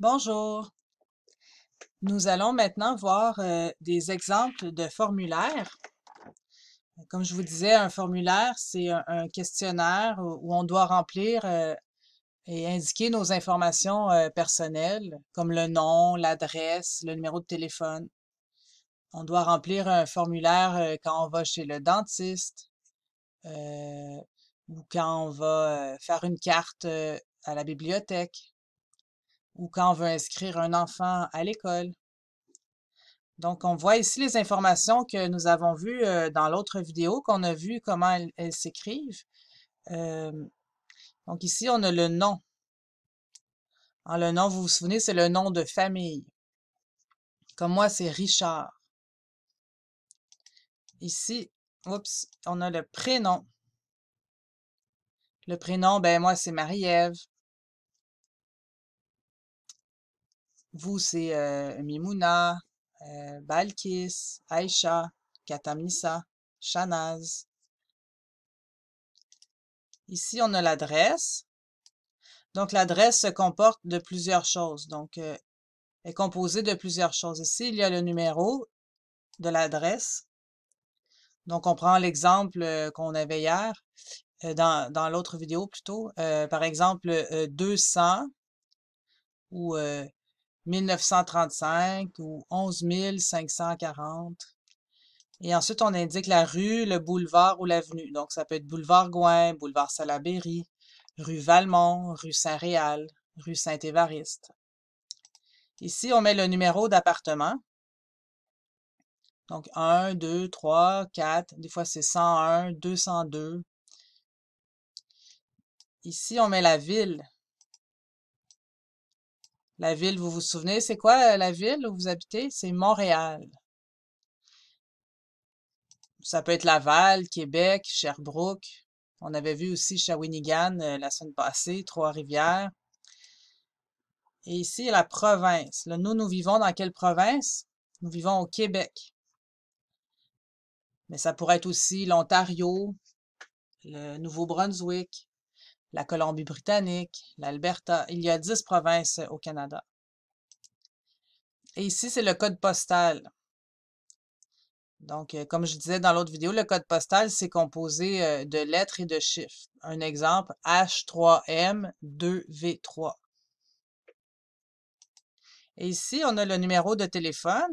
Bonjour. Nous allons maintenant voir euh, des exemples de formulaires. Comme je vous disais, un formulaire, c'est un, questionnaire où on doit remplir euh, et indiquer nos informations euh, personnelles, comme le nom, l'adresse, le numéro de téléphone. On doit remplir un formulaire quand on va chez le dentiste ou quand on va faire une carte à la bibliothèque ou quand on veut inscrire un enfant à l'école. Donc, on voit ici les informations que nous avons vues euh, dans l'autre vidéo, qu'on a vu comment elles, s'écrivent. donc ici, on a le nom. Alors, ah, le nom, vous vous souvenez, c'est le nom de famille. Comme moi, c'est Richard. Ici, oups, on a le prénom. Le prénom, ben moi, c'est Marie-Ève. Vous, c'est Mimuna euh, Mimouna, euh, Balkis, Aïcha, Katamisa, Shanaz. Ici, on a l'adresse. Donc, l'adresse se comporte de plusieurs choses. Donc, euh, est composée de plusieurs choses. Ici, il y a le numéro de l'adresse. Donc, on prend l'exemple qu'on avait hier, dans, dans l'autre vidéo plutôt. par exemple, 200 ou 1935 ou 11 540. Et ensuite, on indique la rue, le boulevard ou l'avenue. Donc, ça peut être boulevard Gouin, boulevard Salaberry, rue Valmont, rue Saint-Réal, rue Saint-Évariste. Ici, on met le numéro d'appartement. Donc, 1, 2, 3, 4. Des fois, c'est 101, 202. Ici, on met la ville. La ville, vous vous souvenez, c'est quoi euh, la ville où vous habitez? C'est Montréal. Ça peut être Laval, Québec, Sherbrooke. On avait vu aussi Shawinigan euh, la semaine passée, Trois-Rivières. Et ici, la province. nous, nous vivons dans quelle province? Nous vivons au Québec. Mais ça pourrait être aussi l'Ontario, le Nouveau-Brunswick, la Colombie-Britannique, l'Alberta. Il y a 10 provinces au Canada. Et ici, c'est le code postal. Donc, euh, comme je disais dans l'autre vidéo, le code postal, c'est composé euh, de lettres et de chiffres. Un exemple, H3M2V3. Et ici, on a le numéro de téléphone.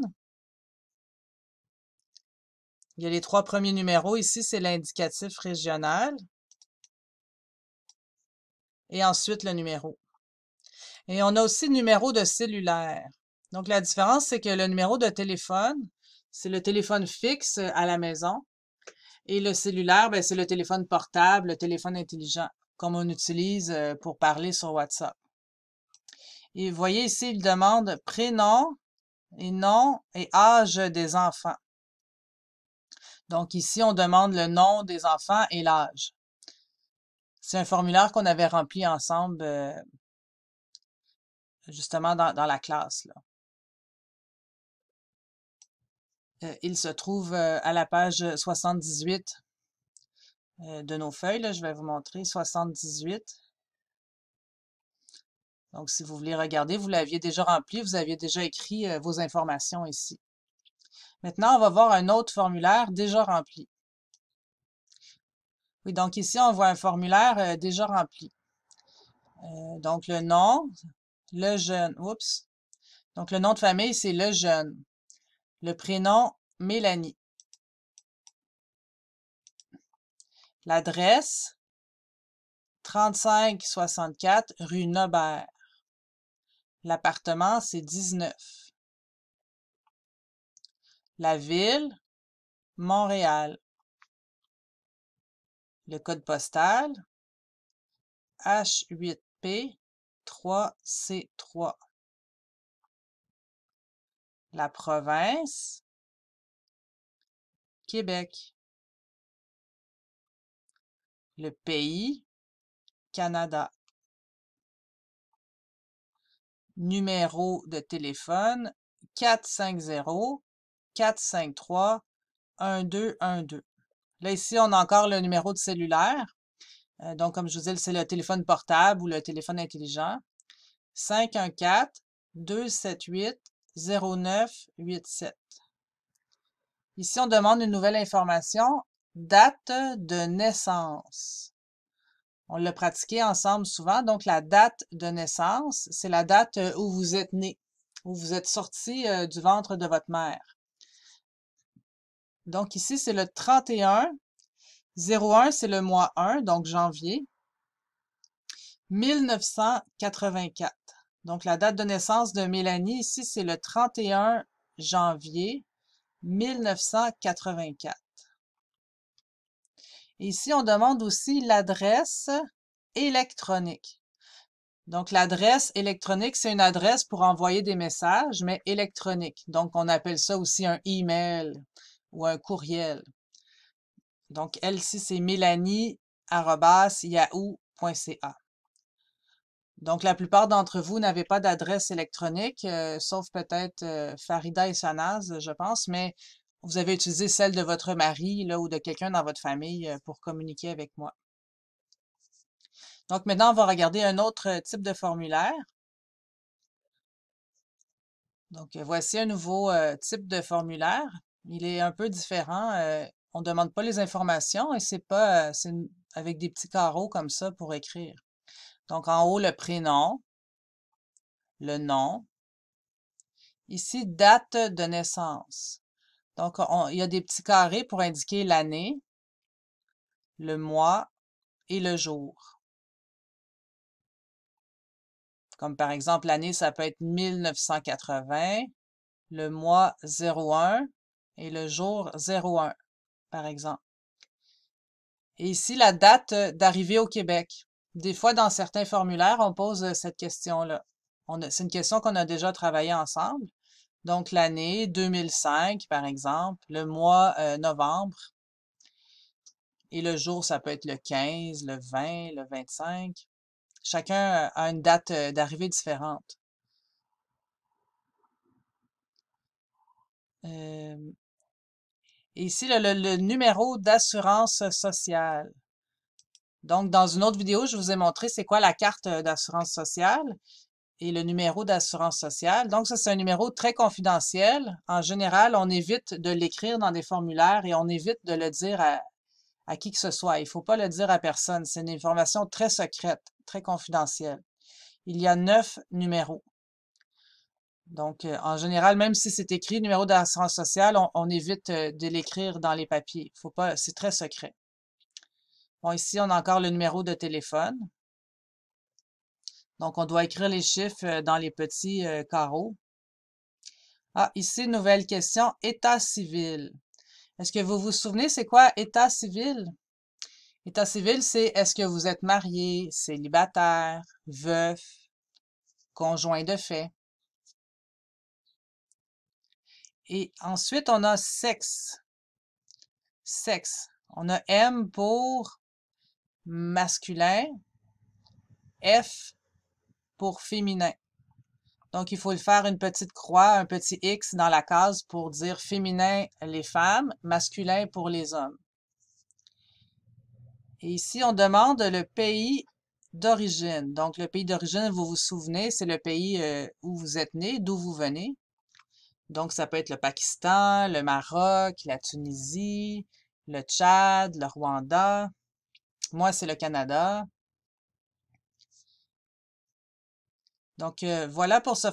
Il y a les trois premiers numéros. Ici, c'est l'indicatif régional et ensuite le numéro. Et on a aussi le numéro de cellulaire. Donc, la différence, c'est que le numéro de téléphone, c'est le téléphone fixe euh, à la maison. Et le cellulaire, ben, c'est le téléphone portable, le téléphone intelligent, comme on utilise euh, pour parler sur WhatsApp. Et vous voyez ici, il demande prénom et nom et âge des enfants. Donc ici, on demande le nom des enfants et l'âge. C'est un formulaire qu'on avait rempli ensemble euh, justement dans, la classe. Euh, il se trouve euh, à la page 78 de nos feuilles. Je vais vous montrer 78. Donc, si vous voulez regarder, vous l'aviez déjà rempli, vous aviez déjà écrit vos informations ici. Maintenant, on va voir un autre formulaire déjà rempli. Oui, donc ici, on voit un formulaire euh, déjà rempli. Euh, donc, le nom, le jeune. Oups. Donc, le nom de famille, c'est le jeune. Le prénom, Mélanie. L'adresse, 3564 rue Nobert. L'appartement, c'est 19. La ville, Montréal le code postal H8P 3C3. La province, Québec. Le pays, Canada. Numéro de téléphone 450 453 1212. Là, ici, on a encore le numéro de cellulaire. Euh, donc, comme je vous dis, c'est le téléphone portable ou le téléphone intelligent. 514-278-0987. Ici, on demande une nouvelle information, date de naissance. On l'a pratiqué ensemble souvent. Donc, la date de naissance, c'est la date où vous êtes né, où vous êtes sorti euh, du ventre de votre mère. Donc ici, c'est le 31. c'est le mois 1, donc janvier. 1984. Donc la date de naissance de Mélanie, ici, c'est le 31 janvier 1984. ici, on demande aussi l'adresse électronique. Donc, l'adresse électronique, c'est une adresse pour envoyer des messages, mais électronique. Donc, on appelle ça aussi un email ou un courriel. Donc, elle, si c'est mélanie.yahoo.ca. Donc, la plupart d'entre vous n'avez pas d'adresse électronique, euh, sauf peut-être euh, Farida et Sanaz, je pense, mais vous avez utilisé celle de votre mari là, ou de quelqu'un dans votre famille euh, pour communiquer avec moi. Donc, maintenant, on va regarder un autre type de formulaire. Donc, voici un nouveau type de formulaire. Il est un peu différent. on ne demande pas les informations et c'est pas avec des petits carreaux comme ça pour écrire. Donc en haut, le prénom, le nom. Ici, date de naissance. Donc il y a des petits carrés pour indiquer l'année, le mois et le jour. Comme par exemple, l'année, ça peut être 1980, le mois 01, et le jour 01, par exemple. Et ici, la date euh, d'arrivée au Québec. Des fois, dans certains formulaires, on pose euh, cette question-là. C'est une question qu'on a déjà travaillée ensemble. Donc, l'année 2005, par exemple, le mois euh, novembre. Et le jour, ça peut être le 15, le 20, le 25. Chacun a une date d'arrivée différente. Et ici, le, numéro d'assurance sociale. Donc, dans une autre vidéo, je vous ai montré c'est quoi la carte euh, d'assurance sociale et le numéro d'assurance sociale. Donc, ça, c'est un numéro très confidentiel. En général, on évite de l'écrire dans des formulaires et on évite de le dire à, à qui que ce soit. Il ne faut pas le dire à personne. C'est une information très secrète, très confidentielle. Il y a neuf numéros. Donc, euh, en général, même si c'est écrit numéro d'assurance sociale, on, évite euh, de l'écrire dans les papiers. Faut pas, c'est très secret. Bon, ici, on a encore le numéro de téléphone. Donc, on doit écrire les chiffres euh, dans les petits carreaux. Ah, ici, nouvelle question, état civil. Est-ce que vous vous souvenez, c'est quoi état civil? État civil, c'est est-ce que vous êtes marié, célibataire, veuf, conjoint de fait. Et ensuite, on a sexe. Sexe. On a M pour masculin, F pour féminin. Donc, il faut faire une petite croix, un petit X dans la case pour dire féminin les femmes, masculin pour les hommes. Et ici, on demande le pays d'origine. Donc, le pays d'origine, vous vous souvenez, c'est le pays euh, où vous êtes né, d'où vous venez. Donc, ça peut être le Pakistan, le Maroc, la Tunisie, le Tchad, le Rwanda. Moi, c'est le Canada. Donc, euh, voilà pour ce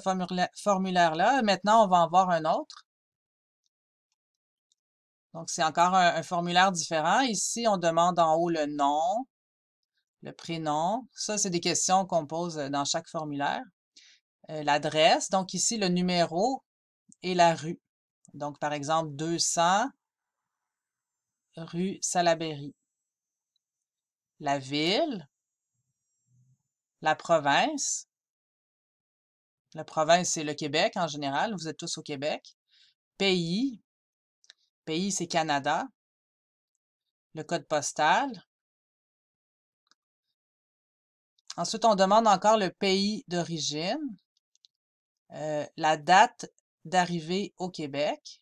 formulaire-là. Maintenant, on va en voir un autre. Donc, c'est encore un, formulaire différent. Ici, on demande en haut le nom, le prénom. Ça, c'est des questions qu'on pose euh, dans chaque formulaire. Euh, l'adresse, donc ici, le numéro et la rue. Donc, par exemple, 200 rue Salaberry. La ville, la province. La province, c'est le Québec en général. Vous êtes tous au Québec. Pays. Pays, c'est Canada. Le code postal. Ensuite, on demande encore le pays d'origine. Euh, la date d'arrivée au Québec,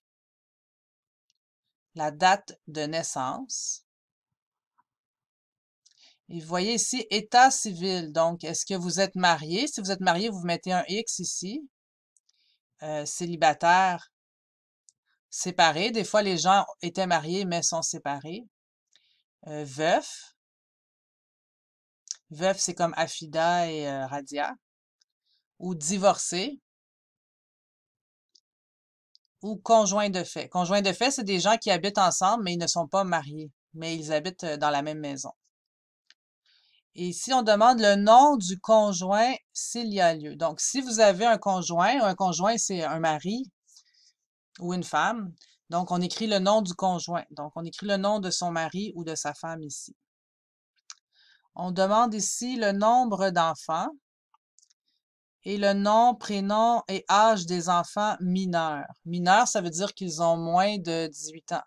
la date de naissance. Et vous voyez ici, état civil. Donc, est-ce que vous êtes marié? Si vous êtes marié, vous mettez un X ici. Euh, célibataire, séparé. Des fois, les gens étaient mariés, mais sont séparés. Euh, veuf. Veuf, c'est comme affida et euh, Radia. Ou divorcé ou conjoint de fait. Conjoint de fait, c'est des gens qui habitent ensemble, mais ils ne sont pas mariés, mais ils habitent euh, dans la même maison. Et ici, on demande le nom du conjoint s'il y a lieu. Donc, si vous avez un conjoint, un conjoint, c'est un mari ou une femme. Donc, on écrit le nom du conjoint. Donc, on écrit le nom de son mari ou de sa femme ici. On demande ici le nombre d'enfants et le nom, prénom et âge des enfants mineurs. Mineurs, ça veut dire qu'ils ont moins de 18 ans.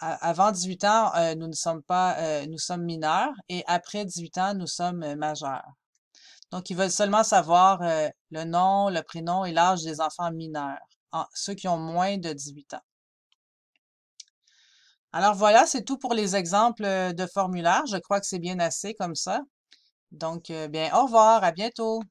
Avant 18 ans, euh, nous ne sommes pas, euh, nous sommes mineurs et après 18 ans, nous sommes euh, majeurs. Donc, ils veulent seulement savoir le nom, le prénom et l'âge des enfants mineurs, ceux qui ont moins de 18 ans. Alors voilà, c'est tout pour les exemples de formulaires. Je crois que c'est bien assez comme ça. Donc, bien, au revoir, à bientôt.